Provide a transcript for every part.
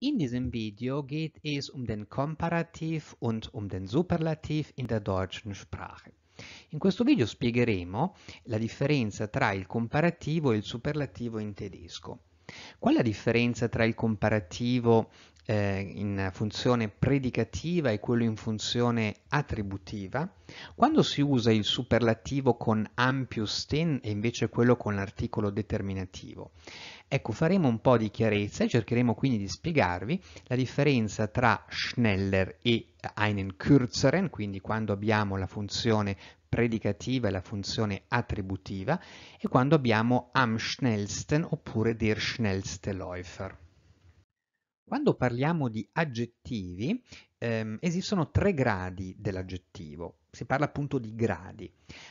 In diesem Video geht es um den Komparativ und um den Superlativ in der deutschen Sprache. In questo video spiegheremo la differenza tra il comparativo e il superlativo in tedesco. Qual è la differenza tra il comparativo eh, in funzione predicativa e quello in funzione attributiva? Quando si usa il superlativo con ampius ten e invece quello con l'articolo determinativo? Ecco, faremo un po' di chiarezza e cercheremo quindi di spiegarvi la differenza tra schneller e einen kürzeren, quindi quando abbiamo la funzione predicativa e la funzione attributiva, e quando abbiamo am schnellsten oppure der schnellste Läufer. Quando parliamo di aggettivi, ehm, esistono tre gradi dell'aggettivo. Si parla appunto di gradi.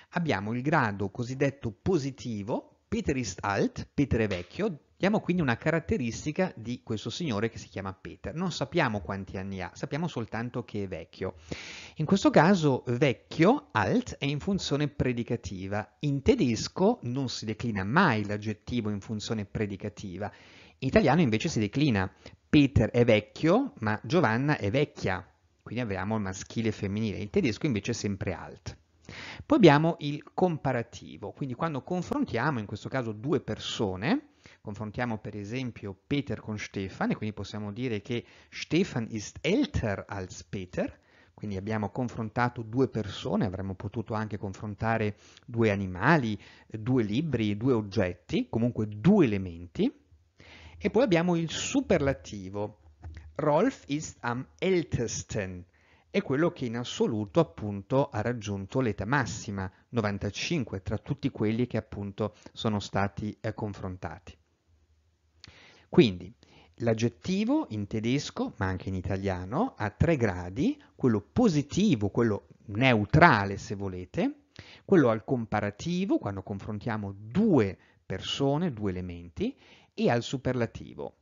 Abbiamo il grado cosiddetto positivo, Peter ist alt, Peter è vecchio, diamo quindi una caratteristica di questo signore che si chiama Peter. Non sappiamo quanti anni ha, sappiamo soltanto che è vecchio. In questo caso vecchio, alt, è in funzione predicativa. In tedesco non si declina mai l'aggettivo in funzione predicativa. In italiano invece si declina Peter è vecchio, ma Giovanna è vecchia. Quindi abbiamo il maschile e femminile. In tedesco invece è sempre alt. Poi abbiamo il comparativo, quindi quando confrontiamo in questo caso due persone, confrontiamo per esempio Peter con Stefan e quindi possiamo dire che Stefan ist älter als Peter, quindi abbiamo confrontato due persone, avremmo potuto anche confrontare due animali, due libri, due oggetti, comunque due elementi. E poi abbiamo il superlativo. Rolf ist am ältesten è quello che in assoluto appunto ha raggiunto l'età massima, 95 tra tutti quelli che appunto sono stati eh, confrontati. Quindi l'aggettivo in tedesco, ma anche in italiano, ha tre gradi, quello positivo, quello neutrale se volete, quello al comparativo, quando confrontiamo due persone, due elementi, e al superlativo,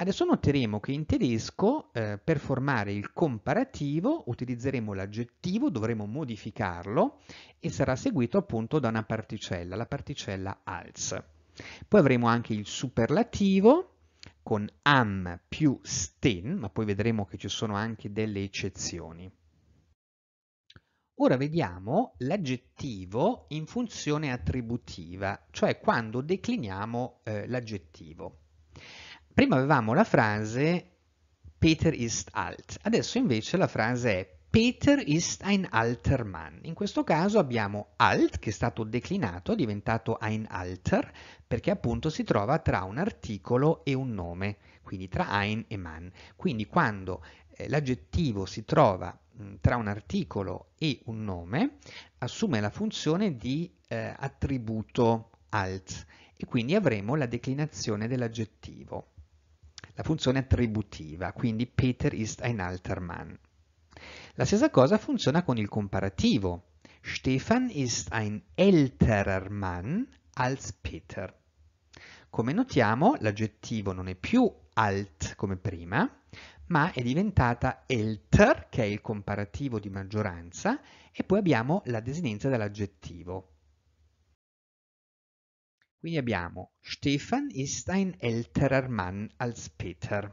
Adesso noteremo che in tedesco eh, per formare il comparativo utilizzeremo l'aggettivo, dovremo modificarlo e sarà seguito appunto da una particella, la particella als. Poi avremo anche il superlativo con am più sten, ma poi vedremo che ci sono anche delle eccezioni. Ora vediamo l'aggettivo in funzione attributiva, cioè quando decliniamo eh, l'aggettivo prima avevamo la frase Peter ist alt, adesso invece la frase è Peter ist ein alter Mann. In questo caso abbiamo alt che è stato declinato, è diventato ein alter, perché appunto si trova tra un articolo e un nome, quindi tra ein e man. Quindi quando eh, l'aggettivo si trova tra un articolo e un nome, assume la funzione di eh, attributo alt e quindi avremo la declinazione dell'aggettivo la funzione attributiva, quindi Peter ist ein alter Mann. La stessa cosa funziona con il comparativo. Stefan ist ein älterer Mann als Peter. Come notiamo, l'aggettivo non è più alt come prima, ma è diventata älter, che è il comparativo di maggioranza, e poi abbiamo la desinenza dell'aggettivo. Quindi abbiamo Stefan ist ein älterer Mann als Peter.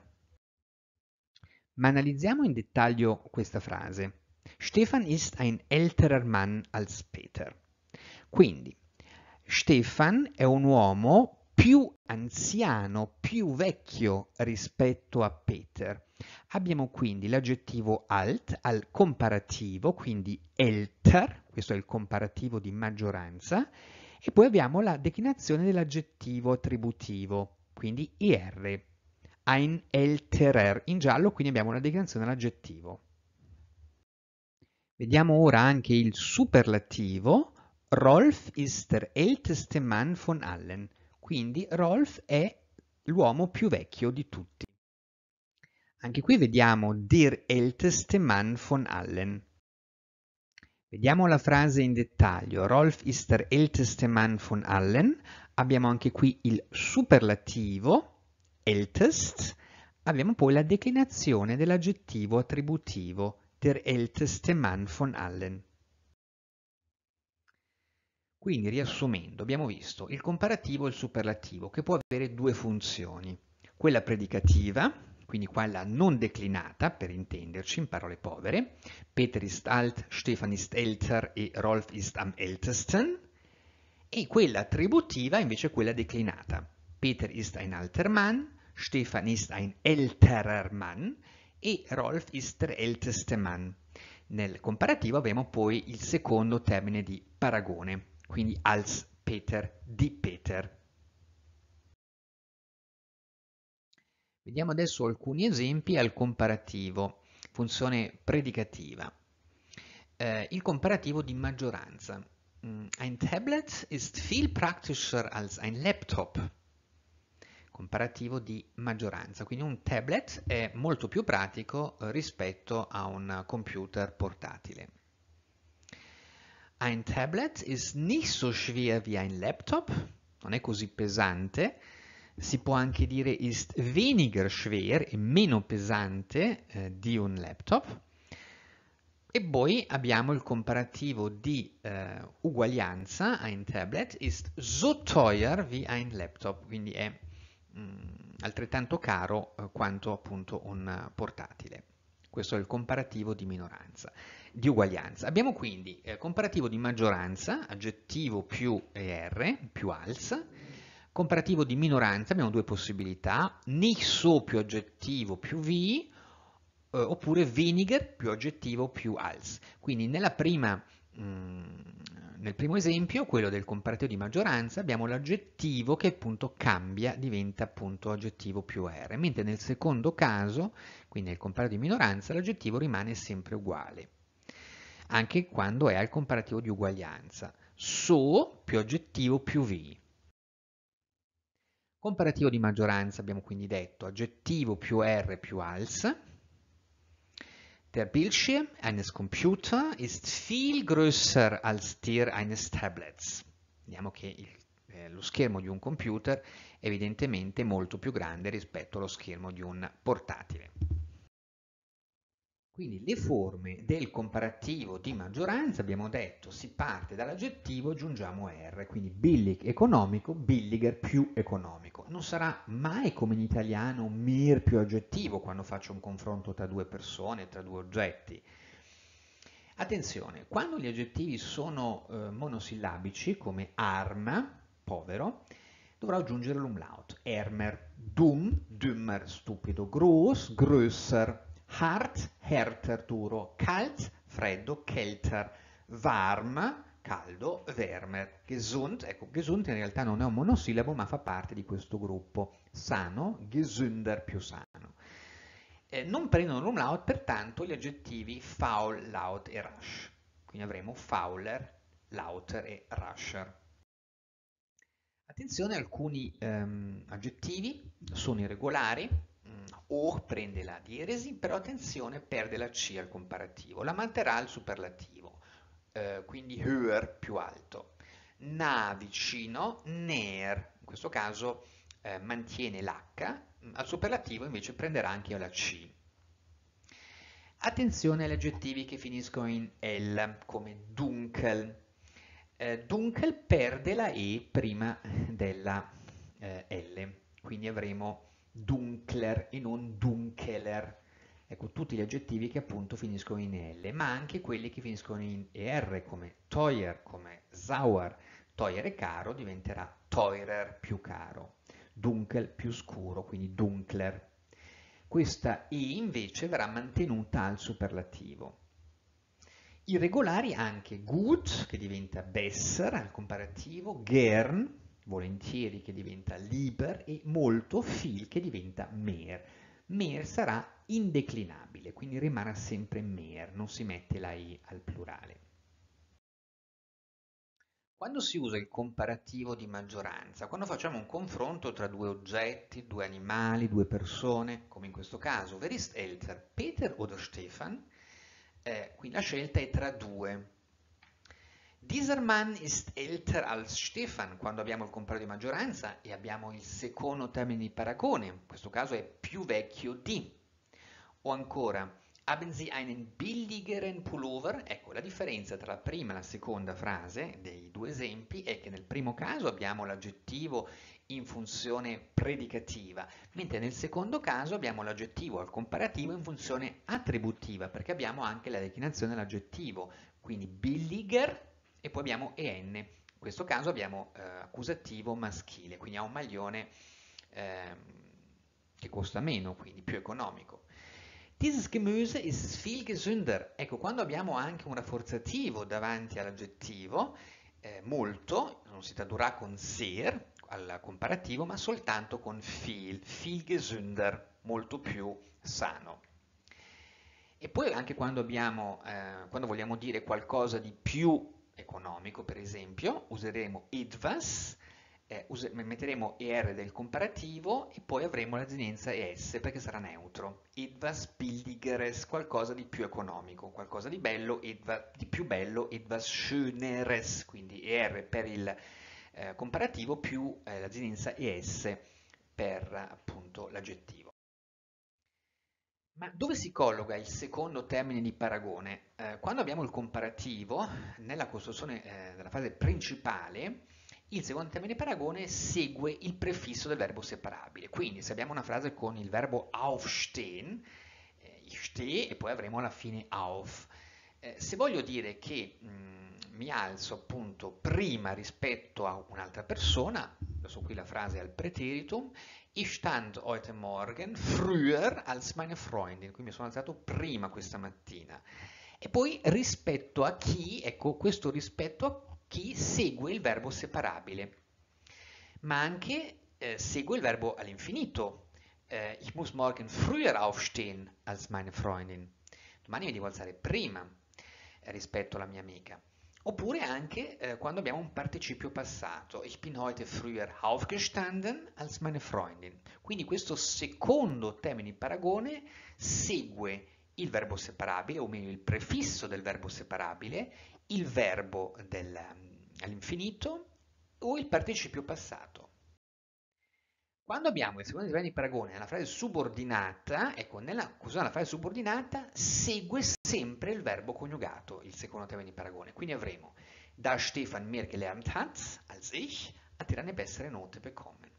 Ma analizziamo in dettaglio questa frase. Stefan ist ein älterer Mann als Peter. Quindi, Stefan è un uomo più anziano, più vecchio rispetto a Peter. Abbiamo quindi l'aggettivo alt al comparativo, quindi älter, questo è il comparativo di maggioranza, e poi abbiamo la declinazione dell'aggettivo attributivo, quindi IR. Ein älterer in giallo, quindi abbiamo la declinazione dell'aggettivo. Vediamo ora anche il superlativo. Rolf ist der älteste Mann von allen. Quindi Rolf è l'uomo più vecchio di tutti. Anche qui vediamo der älteste Mann von allen. Vediamo la frase in dettaglio. Rolf ist der älteste Mann von allen. Abbiamo anche qui il superlativo, ältest. Abbiamo poi la declinazione dell'aggettivo attributivo, der älteste Mann von allen. Quindi, riassumendo, abbiamo visto il comparativo e il superlativo, che può avere due funzioni. Quella predicativa, quindi quella non declinata, per intenderci, in parole povere, Peter ist alt, Stefan ist älter e Rolf ist am ältesten, e quella attributiva invece quella declinata, Peter ist ein alter Mann, Stefan ist ein älterer Mann e Rolf ist der älteste Mann. Nel comparativo abbiamo poi il secondo termine di paragone, quindi als Peter, di Peter, Vediamo adesso alcuni esempi al comparativo, funzione predicativa. Eh, il comparativo di maggioranza. Mm, ein Tablet ist viel praktischer als ein Laptop. Comparativo di maggioranza, quindi un tablet è molto più pratico rispetto a un computer portatile. Ein Tablet ist nicht so schwer wie ein Laptop, non è così pesante si può anche dire ist weniger schwer, è meno pesante eh, di un laptop. E poi abbiamo il comparativo di eh, uguaglianza ein tablet, ist so teuer wie ein Laptop, quindi è mh, mm, altrettanto caro eh, quanto appunto un portatile. Questo è il comparativo di minoranza, di uguaglianza. Abbiamo quindi eh, comparativo di maggioranza, aggettivo più er, più alza, Comparativo di minoranza, abbiamo due possibilità, Nisso più aggettivo più vi, eh, oppure Vinegar più aggettivo più als. Quindi prima, mh, mm, nel primo esempio, quello del comparativo di maggioranza, abbiamo l'aggettivo che appunto cambia, diventa appunto aggettivo più R, mentre nel secondo caso, quindi nel comparativo di minoranza, l'aggettivo rimane sempre uguale anche quando è al comparativo di uguaglianza. So più aggettivo più vi. Comparativo di maggioranza abbiamo quindi detto aggettivo più R più als. Der Bildschirm eines Computer ist viel größer als der eines Tablets. Vediamo che il, eh, lo schermo di un computer è evidentemente molto più grande rispetto allo schermo di un portatile. Quindi le forme del comparativo di maggioranza, abbiamo detto, si parte dall'aggettivo, aggiungiamo R, quindi Billig economico, Billiger più economico. Non sarà mai come in italiano Mir più aggettivo quando faccio un confronto tra due persone, tra due oggetti. Attenzione, quando gli aggettivi sono eh, monosillabici, come arma, povero, dovrò aggiungere l'umlaut, ermer, dum, dümmer, stupido, groß, grösser, Hart, Hert, Arturo. Kalt, freddo, Kelter. Warm, caldo, Wärmer, Gesund, ecco, Gesund in realtà non è un monosillabo ma fa parte di questo gruppo. Sano, Gesünder, più sano. Eh, non prendono l'umlaut pertanto gli aggettivi Foul, laut e rush. Quindi avremo Fowler, lauter e rusher. Attenzione, alcuni ehm, aggettivi sono irregolari, o prende la dieresi, però attenzione, perde la C al comparativo, la manterrà al superlativo, eh, quindi höher più alto. Na vicino, ner, in questo caso eh, mantiene l'H, mm, al superlativo invece prenderà anche la C. Attenzione agli aggettivi che finiscono in L, come dunkel. Eh, dunkel perde la E prima della eh, L, quindi avremo dunkler e non dunkeler. Ecco, tutti gli aggettivi che appunto finiscono in L, ma anche quelli che finiscono in ER, come Teuer, come Sauer. Teuer è caro, diventerà Teurer più caro. Dunkel più scuro, quindi dunkler. Questa E invece verrà mantenuta al superlativo. Irregolari anche gut, che diventa besser al comparativo, gern, volentieri che diventa liber e molto fil che diventa mer. Mer sarà indeclinabile, quindi rimarrà sempre mer, non si mette la i al plurale. Quando si usa il comparativo di maggioranza, quando facciamo un confronto tra due oggetti, due animali, due persone, come in questo caso, wer ist älter, Peter oder Stefan? Eh, qui la scelta è tra due, Dieser Mann ist älter als Stefan quando abbiamo il comparo di maggioranza e abbiamo il secondo termine di paragone, in questo caso è più vecchio di. O ancora, haben Sie einen billigeren Pullover? Ecco, la differenza tra la prima e la seconda frase dei due esempi è che nel primo caso abbiamo l'aggettivo in funzione predicativa, mentre nel secondo caso abbiamo l'aggettivo al comparativo in funzione attributiva, perché abbiamo anche la declinazione dell'aggettivo, quindi billiger e poi abbiamo EN, in questo caso abbiamo eh, accusativo maschile, quindi ha un maglione eh, che costa meno, quindi più economico. Dieses Gemüse ist viel gesünder. Ecco, quando abbiamo anche un rafforzativo davanti all'aggettivo, eh, molto, non si tradurrà con sehr, al comparativo, ma soltanto con viel, viel gesünder, molto più sano. E poi anche quando, abbiamo, eh, quando vogliamo dire qualcosa di più economico, per esempio, useremo IDVAS, eh, us metteremo ER del comparativo e poi avremo l'azienza ES perché sarà neutro. IDVAS Bildigeres, qualcosa di più economico, qualcosa di bello, IDVA, di più bello, IDVAS schöneres, quindi ER per il eh, comparativo più eh, l'azienza ES per appunto l'aggettivo. Ma dove si colloca il secondo termine di paragone? Eh, quando abbiamo il comparativo, nella costruzione eh, della fase principale, il secondo termine di paragone segue il prefisso del verbo separabile. Quindi se abbiamo una frase con il verbo aufstehen, eh, stehe e poi avremo alla fine auf. Eh, se voglio dire che mh, mm, mi alzo appunto prima rispetto a un'altra persona, adesso qui la frase è al preteritum, Ich stand heute Morgen früher als meine Freundin, quindi mi sono alzato prima questa mattina. E poi rispetto a chi, ecco questo rispetto a chi segue il verbo separabile, ma anche eh, segue il verbo all'infinito. Eh, ich muss morgen früher aufstehen als meine Freundin. Domani mi devo alzare prima rispetto alla mia amica. Oppure anche eh, quando abbiamo un participio passato. Ich bin heute früher aufgestanden als meine Freundin. Quindi questo secondo termine di paragone segue il verbo separabile, o meglio il prefisso del verbo separabile, il verbo mm, all'infinito o il participio passato. Quando abbiamo il secondo livello di paragone alla frase subordinata, ecco, nella conclusione della frase subordinata segue sempre il verbo coniugato, il secondo termine di paragone. Quindi avremo, da Stefan mir gelernt hat, als ich, a er bessere Note bekommen.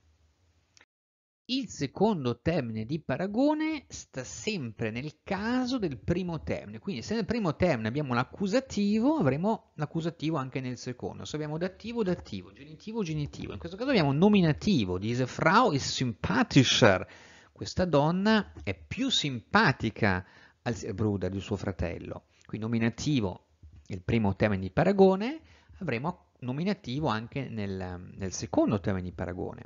Il secondo termine di paragone sta sempre nel caso del primo termine, quindi se nel primo termine abbiamo l'accusativo, avremo l'accusativo anche nel secondo, se abbiamo dativo dativo, genitivo, genitivo, in questo caso abbiamo nominativo, diese Frau ist sympathischer, questa donna è più simpatica al Bruder di suo fratello, quindi nominativo il primo termine di paragone, avremo nominativo anche nel, nel secondo termine di paragone.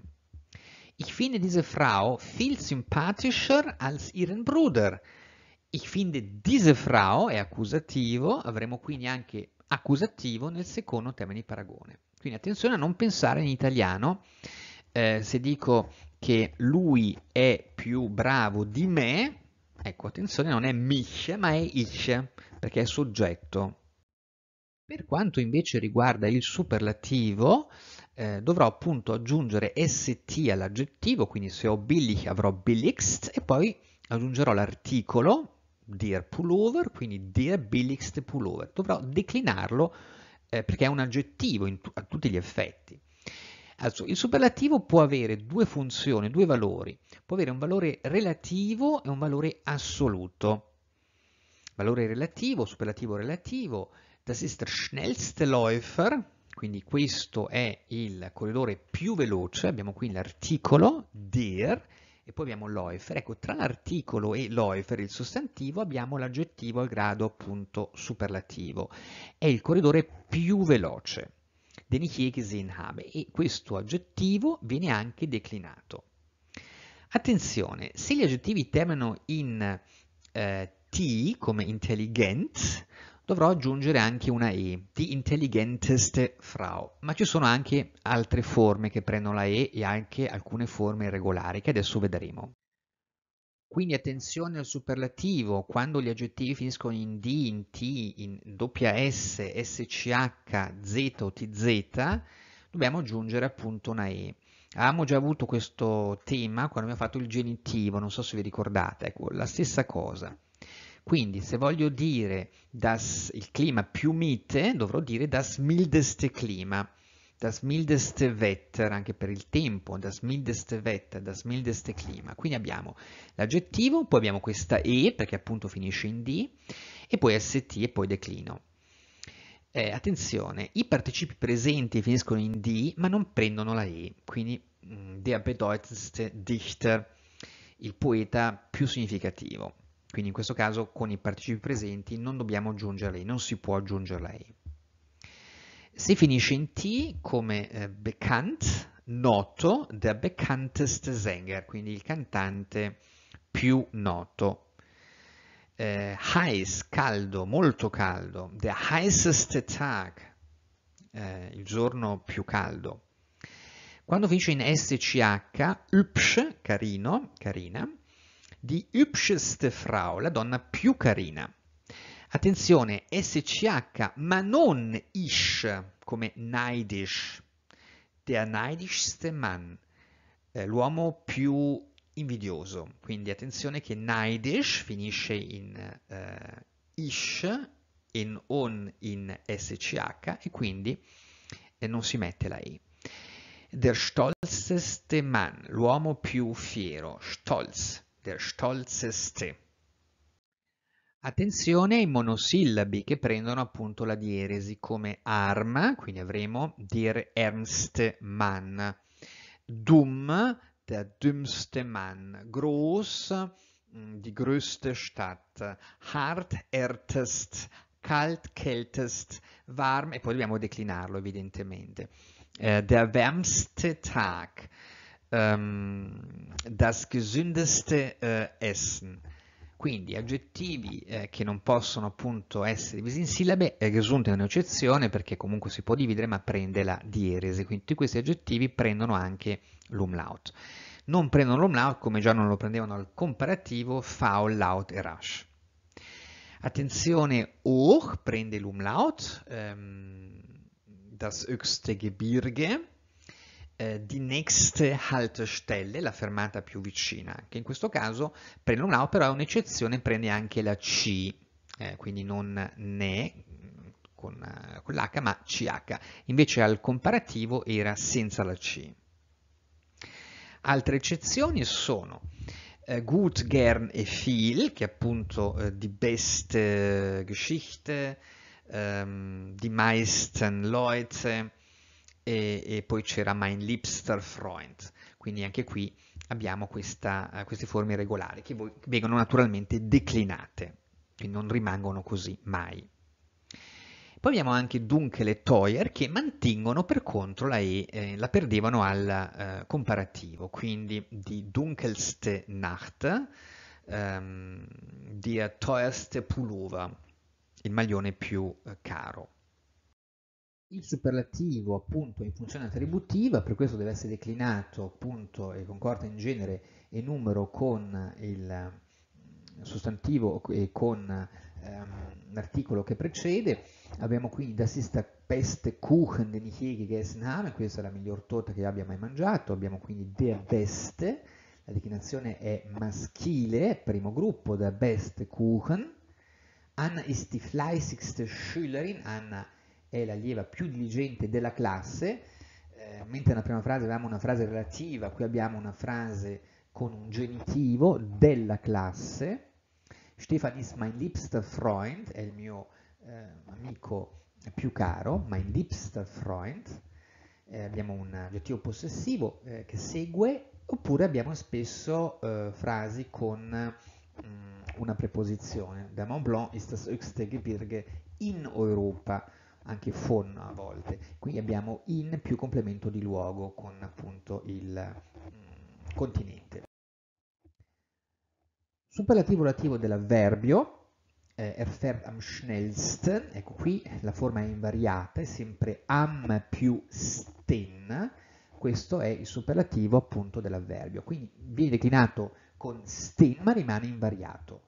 Ich finde diese Frau viel sympathischer als ihren Bruder. Ich finde diese Frau è accusativo, avremo quindi anche accusativo nel secondo termine di paragone. Quindi attenzione a non pensare in italiano, eh, se dico che lui è più bravo di me, ecco attenzione non è mich ma è ich, perché è soggetto. Per quanto invece riguarda il superlativo, eh, dovrò appunto aggiungere st all'aggettivo, quindi se ho billig avrò billigst e poi aggiungerò l'articolo dir pullover, quindi dir billigst pullover. Dovrò declinarlo eh, perché è un aggettivo a tutti gli effetti. Also, il superlativo può avere due funzioni, due valori. Può avere un valore relativo e un valore assoluto. Valore relativo, superlativo relativo, das ist der schnellste Läufer, quindi questo è il corridore più veloce, abbiamo qui l'articolo dir e poi abbiamo l'oifer, ecco tra l'articolo e l'oifer, il sostantivo, abbiamo l'aggettivo al grado appunto superlativo, è il corridore più veloce, den ich gesehen habe, e questo aggettivo viene anche declinato. Attenzione, se gli aggettivi terminano in eh, T come intelligent dovrò aggiungere anche una E, di intelligenteste Frau, ma ci sono anche altre forme che prendono la E e anche alcune forme irregolari che adesso vedremo. Quindi attenzione al superlativo, quando gli aggettivi finiscono in D, in T, in doppia S, SCH, Z o TZ, dobbiamo aggiungere appunto una E. Abbiamo già avuto questo tema quando abbiamo fatto il genitivo, non so se vi ricordate, ecco, la stessa cosa. Quindi se voglio dire das, il clima più mite, dovrò dire das mildeste clima, das mildeste Wetter, anche per il tempo, das mildeste Wetter, das mildeste clima. Quindi abbiamo l'aggettivo, poi abbiamo questa E, perché appunto finisce in D, e poi ST e poi declino. Eh, attenzione, i participi presenti finiscono in D ma non prendono la E, quindi mm, der bedeutendste Dichter, il poeta più significativo. Quindi in questo caso con i participi presenti non dobbiamo aggiungere lei, non si può aggiungere lei. Si finisce in T come eh, bekannt, noto, der bekannteste Sänger, quindi il cantante più noto. Eh, heiß, caldo, molto caldo, der heißeste Tag, eh, il giorno più caldo. Quando finisce in SCH, hübsch, carino, carina, die hübscheste Frau, la donna più carina. Attenzione, SCH, ma non ish, come neidisch, der neidischste Mann, eh, l'uomo più invidioso. Quindi attenzione che neidisch finisce in eh, ish, in on in SCH e quindi eh, non si mette la I. Der stolzeste Mann, l'uomo più fiero, stolz der stolzeste. Attenzione ai monosillabi che prendono appunto la dieresi come arma, quindi avremo der Ernst Mann, dumm, der dümmste Mann, groß, mm, die größte Stadt, hart, ertest, kalt, kältest, warm, e poi dobbiamo declinarlo evidentemente, eh, der wärmste Tag, um, das gesündeste uh, Essen. Quindi aggettivi eh, che non possono appunto essere divisi in sillabe, è gesund è un'eccezione perché comunque si può dividere ma prende la dieresi, quindi tutti questi aggettivi prendono anche l'umlaut. Non prendono l'umlaut come già non lo prendevano al comparativo faul, laut e rasch. Attenzione, hoch prende l'umlaut, ehm, das höchste Gebirge, eh, di next haltestelle, la fermata più vicina. che in questo caso prende un A, però è un'eccezione, prende anche la C, eh, quindi non ne con, eh, con l'H, ma CH. Invece al comparativo era senza la C. Altre eccezioni sono eh, Gut, Gern e Viel, che è appunto eh, die beste eh, Geschichte, ehm, die meisten Leute, e, e poi c'era mein liebster Freund, quindi anche qui abbiamo questa, eh, queste forme regolari che vengono naturalmente declinate, quindi non rimangono così mai. Poi abbiamo anche Dunkele Toyer che mantengono per contro la E, eh, la perdevano al eh, comparativo, quindi di Dunkelste Nacht, ehm, di Teuerste Pullover, il maglione più eh, caro. Il superlativo appunto è in funzione attributiva, per questo deve essere declinato appunto e concorda in genere e numero con il eh, sostantivo e con ehm, l'articolo che precede. Abbiamo quindi das ist der beste Kuchen, den ich je gegessen habe, questa è la miglior torta che abbia mai mangiato, abbiamo quindi der beste, la declinazione è maschile, primo gruppo, der beste Kuchen. Anna ist die fleißigste Schülerin, Anna è è l'allieva più diligente della classe, eh, mentre nella prima frase avevamo una frase relativa, qui abbiamo una frase con un genitivo della classe. Stefan ist mein liebster Freund, è il mio eh, amico più caro, mein liebster Freund. Eh, abbiamo un aggettivo possessivo eh, che segue, oppure abbiamo spesso eh, frasi con mh, mm, una preposizione. Der Mont Blanc ist das höchste Gebirge in Europa anche phone a volte. Qui abbiamo in più complemento di luogo con appunto il mm, continente. Superlativo relativo dell'avverbio, eh, erfährt am schnellsten, ecco qui la forma è invariata, è sempre am più sten, questo è il superlativo appunto dell'avverbio, quindi viene declinato con sten ma rimane invariato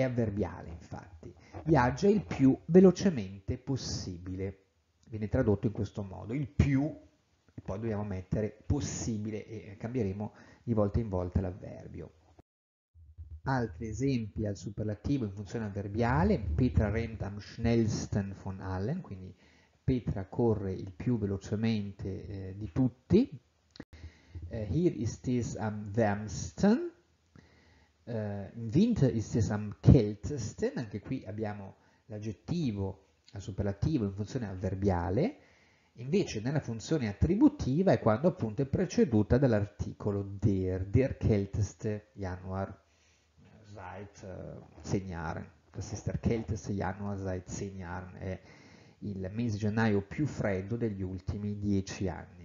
è avverbiale infatti, viaggia il più velocemente possibile. Viene tradotto in questo modo, il più, e poi dobbiamo mettere possibile e cambieremo di volta in volta l'avverbio. Altri esempi al superlativo in funzione avverbiale, Petra rennt am schnellsten von allen, quindi Petra corre il più velocemente eh, di tutti. Eh, hier ist es am um, wärmsten, eh, im Winter ist es am kältesten, anche qui abbiamo l'aggettivo al superlativo in funzione avverbiale, invece nella funzione attributiva è quando appunto è preceduta dall'articolo der, der kälteste Januar seit zehn Jahren. Das ist der kälteste Januar seit zehn Jahren, è il mese gennaio più freddo degli ultimi dieci anni.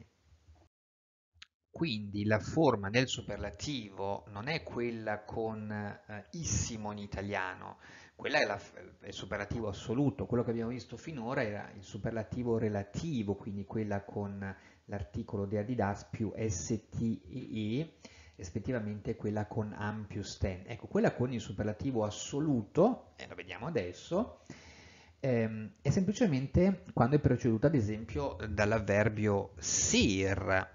Quindi la forma del superlativo non è quella con eh, issimo in italiano, quella è, la, è, il superlativo assoluto, quello che abbiamo visto finora era il superlativo relativo, quindi quella con l'articolo de adidas più STEE, rispettivamente quella con am più sten. Ecco, quella con il superlativo assoluto, e lo vediamo adesso, ehm, è semplicemente quando è preceduta ad esempio dall'avverbio sir,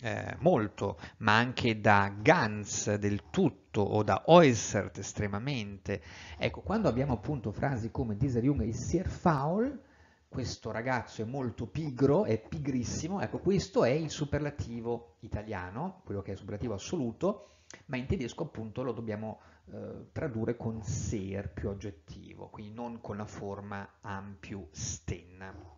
eh, molto, ma anche da Ganz del tutto o da Äußert estremamente. Ecco, quando abbiamo appunto frasi come dieser Jung ist sehr faul, questo ragazzo è molto pigro, è pigrissimo, ecco questo è il superlativo italiano, quello che è il superlativo assoluto, ma in tedesco appunto lo dobbiamo eh, tradurre con ser più aggettivo, quindi non con la forma am più sten.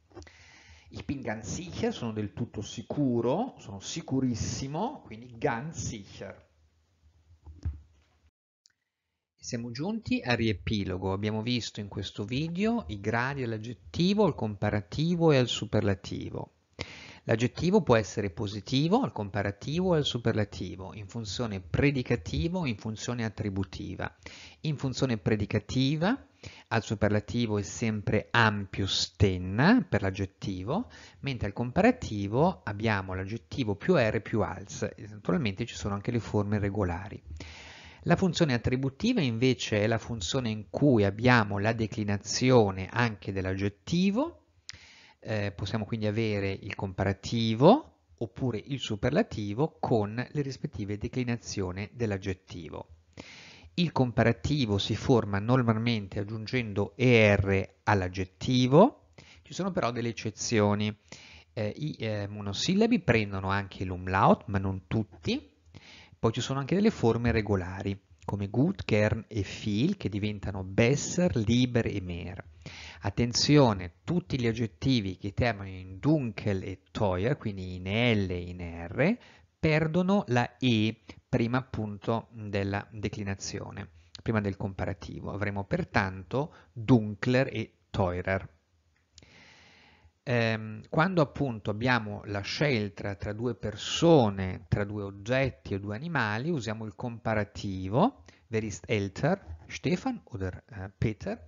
I sicher sono del tutto sicuro, sono sicurissimo, quindi ganz sicher. Siamo giunti al riepilogo. Abbiamo visto in questo video i gradi all'aggettivo, al comparativo e al superlativo. L'aggettivo può essere positivo al comparativo o al superlativo, in funzione predicativo o in funzione attributiva. In funzione predicativa al superlativo è sempre ampio sten per l'aggettivo, mentre al comparativo abbiamo l'aggettivo più r più als, naturalmente ci sono anche le forme regolari. La funzione attributiva invece è la funzione in cui abbiamo la declinazione anche dell'aggettivo eh, possiamo quindi avere il comparativo oppure il superlativo con le rispettive declinazioni dell'aggettivo. Il comparativo si forma normalmente aggiungendo ER all'aggettivo, ci sono però delle eccezioni. Eh, I eh, monosillabi prendono anche l'umlaut, ma non tutti. Poi ci sono anche delle forme regolari, come gut, kern e fil, che diventano besser, liber e mer. Attenzione, tutti gli aggettivi che terminano in dunkel e teuer, quindi in L e in R, perdono la E prima appunto della declinazione, prima del comparativo. Avremo pertanto dunkler e teurer. Ehm, quando appunto abbiamo la scelta tra due persone, tra due oggetti o due animali, usiamo il comparativo, wer ist älter, Stefan oder eh, Peter,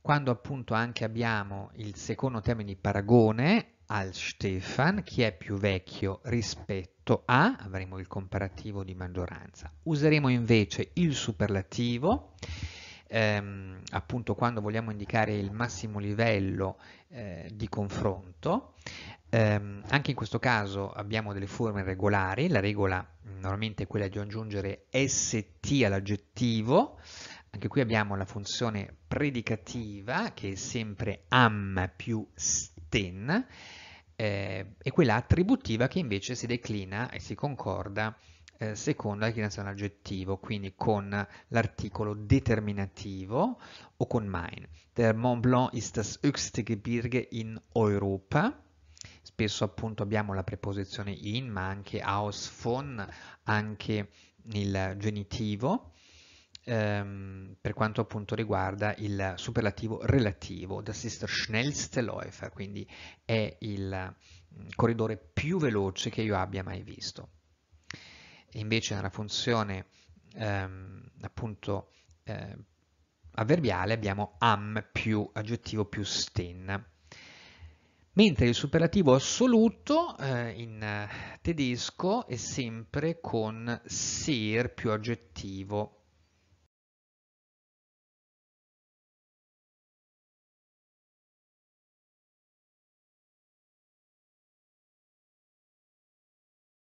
quando appunto anche abbiamo il secondo termine di paragone al Stefan, chi è più vecchio rispetto a, avremo il comparativo di maggioranza. Useremo invece il superlativo, ehm, appunto quando vogliamo indicare il massimo livello eh, di confronto. Ehm, anche in questo caso abbiamo delle forme regolari, la regola normalmente è quella di aggiungere st all'aggettivo, anche qui abbiamo la funzione predicativa che è sempre am più sten eh, e quella attributiva che invece si declina e si concorda eh, secondo la declinazione aggettivo, quindi con l'articolo determinativo o con mein. Der Mont Blanc ist das höchste Gebirge in Europa spesso appunto abbiamo la preposizione in, ma anche aus, von, anche il genitivo, ehm, per quanto appunto riguarda il superlativo relativo, das ist der schnellste Läufer, quindi è il mm, corridore più veloce che io abbia mai visto. E invece nella funzione ehm, appunto eh, avverbiale abbiamo am più aggettivo più sten. Mentre il superlativo assoluto eh, in tedesco è sempre con sir più aggettivo